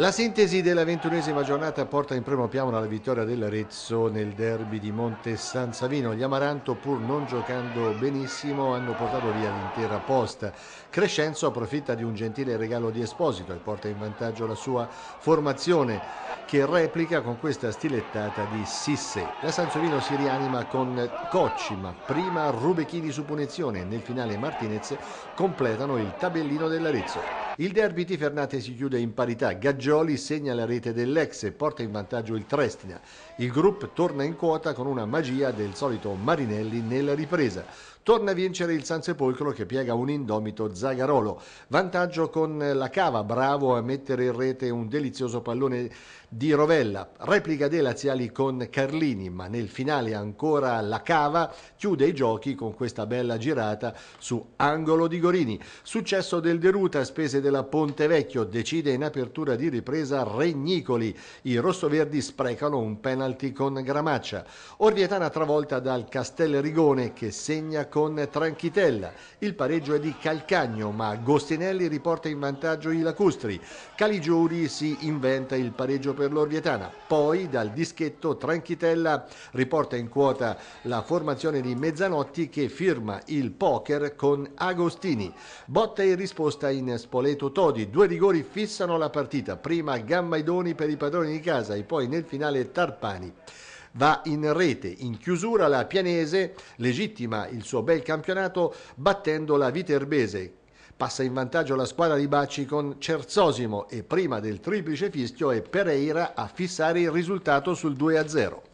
La sintesi della ventunesima giornata porta in primo piano la vittoria dell'Arezzo nel derby di Monte San Savino. Gli Amaranto, pur non giocando benissimo, hanno portato via l'intera posta. Crescenzo approfitta di un gentile regalo di Esposito e porta in vantaggio la sua formazione, che replica con questa stilettata di Sisse. La San Savino si rianima con Cocci, ma prima Rubechini su punizione. Nel finale Martinez completano il tabellino dell'Arezzo. Il derby Fernate si chiude in parità, Gaggioli segna la rete dell'ex e porta in vantaggio il Trestina. Il group torna in quota con una magia del solito Marinelli nella ripresa. Torna a vincere il Sansepolcro che piega un indomito Zagarolo. Vantaggio con la Cava, bravo a mettere in rete un delizioso pallone di Rovella. Replica dei laziali con Carlini, ma nel finale ancora la Cava chiude i giochi con questa bella girata su angolo di Gorini. Successo del Deruta, spese del della Ponte Vecchio, decide in apertura di ripresa Regnicoli. I rossoverdi sprecano un penalty con Gramaccia. Orvietana travolta dal Castel Rigone che segna con Tranchitella. Il pareggio è di Calcagno, ma Agostinelli riporta in vantaggio i lacustri. Caligiuri si inventa il pareggio per l'Orvietana. Poi dal dischetto Tranchitella riporta in quota la formazione di Mezzanotti che firma il poker con Agostini. Botta e risposta in Spoleto Totodi, due rigori fissano la partita, prima Gammaidoni per i padroni di casa e poi nel finale Tarpani va in rete. In chiusura la Pianese legittima il suo bel campionato battendo la Viterbese. Passa in vantaggio la squadra di Bacci con Cerzosimo e prima del triplice fischio è Pereira a fissare il risultato sul 2-0.